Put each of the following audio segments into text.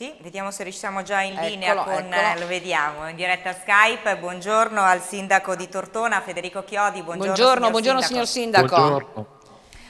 Sì, vediamo se riusciamo già in linea eccolo, con, eccolo. Eh, lo vediamo, in diretta Skype. Buongiorno al sindaco di Tortona, Federico Chiodi. Buongiorno, buongiorno signor buongiorno, sindaco. Signor sindaco. Buongiorno.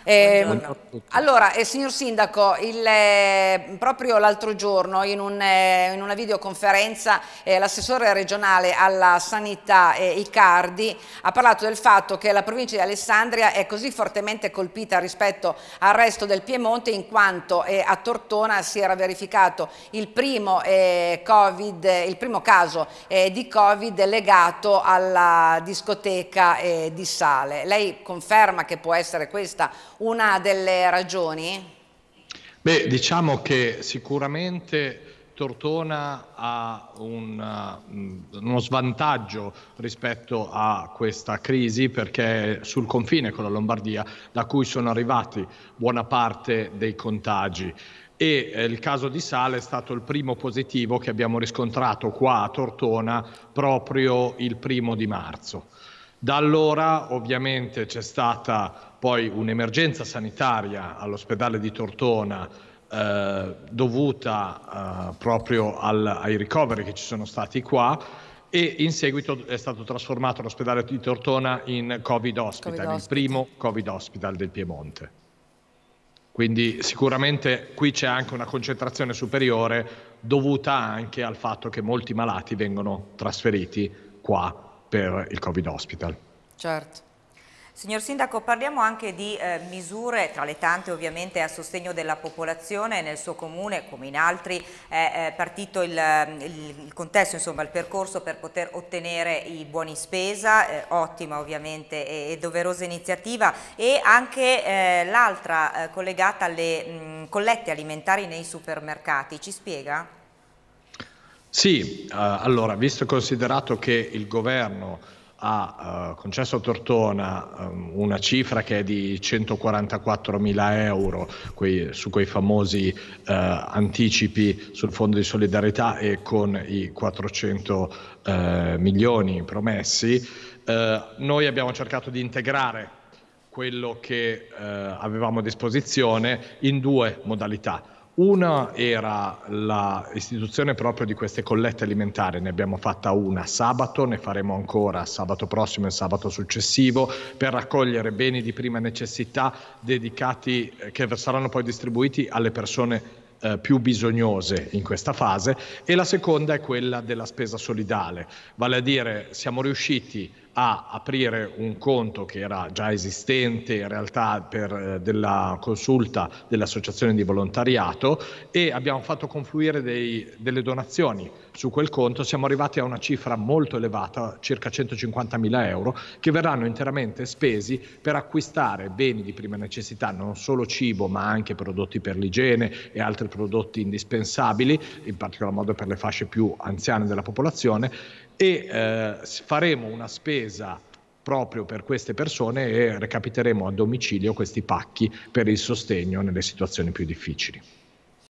Eh, allora, eh, signor Sindaco, il, eh, proprio l'altro giorno in, un, eh, in, una videoconferenza eh, l'assessore regionale alla sanità eh, Icardi ha parlato del fatto che la provincia di Alessandria è così fortemente colpita rispetto al resto del Piemonte in quanto a Tortona si era verificato il primo, COVID, il primo caso di Covid legato alla discoteca di Sale. Lei conferma che può essere questa una delle ragioni? Beh, diciamo che sicuramente Tortona ha un, eh, uno svantaggio rispetto a questa crisi perché è sul confine con la Lombardia da cui sono arrivati buona parte dei contagi e eh, il caso di Sale è stato il primo positivo che abbiamo riscontrato qua a Tortona proprio il primo di marzo. Da allora ovviamente c'è stata poi un'emergenza sanitaria all'ospedale di Tortona eh, dovuta eh, proprio al, ai ricoveri che ci sono stati qua e in seguito è stato trasformato l'ospedale di Tortona in Covid Hospital, COVID il hospital. primo Covid Hospital del Piemonte. Quindi sicuramente qui c'è anche una concentrazione superiore dovuta anche al fatto che molti malati vengono trasferiti qua per il Covid Hospital. Certo. Signor Sindaco, parliamo anche di eh, misure, tra le tante ovviamente a sostegno della popolazione, nel suo comune come in altri è eh, partito il, il, il, contesto, insomma il percorso per poter ottenere i buoni spesa, eh, ottima ovviamente e, e, doverosa iniziativa e anche eh, l'altra eh, collegata alle mh, mm, collette alimentari nei supermercati, ci spiega? Sì, eh, allora, visto e considerato che il governo ha eh, concesso a Tortona eh, una cifra che è di 144 mila euro quei, su quei famosi eh, anticipi sul fondo di solidarietà e con i 400 eh, milioni promessi, eh, noi abbiamo cercato di integrare quello che avevamo a disposizione in due modalità una era l'istituzione proprio di queste collette alimentari, ne abbiamo fatta una sabato, ne faremo ancora sabato prossimo e sabato successivo per raccogliere beni di prima necessità dedicati eh, che saranno poi distribuiti alle persone eh, più bisognose in questa fase e la seconda è quella della spesa solidale, vale a dire siamo riusciti a aprire un conto che era già esistente in realtà per, eh, della consulta dell'associazione di volontariato e abbiamo fatto confluire dei, delle donazioni su quel conto, siamo arrivati a una cifra molto elevata, circa 150.000 euro, che verranno interamente spesi per acquistare beni di prima necessità, non solo cibo ma anche prodotti per l'igiene e altri prodotti indispensabili, in particolar modo per le fasce più anziane della popolazione, e eh, faremo una spesa proprio per queste persone e recapiteremo a domicilio questi pacchi per il sostegno nelle situazioni più difficili.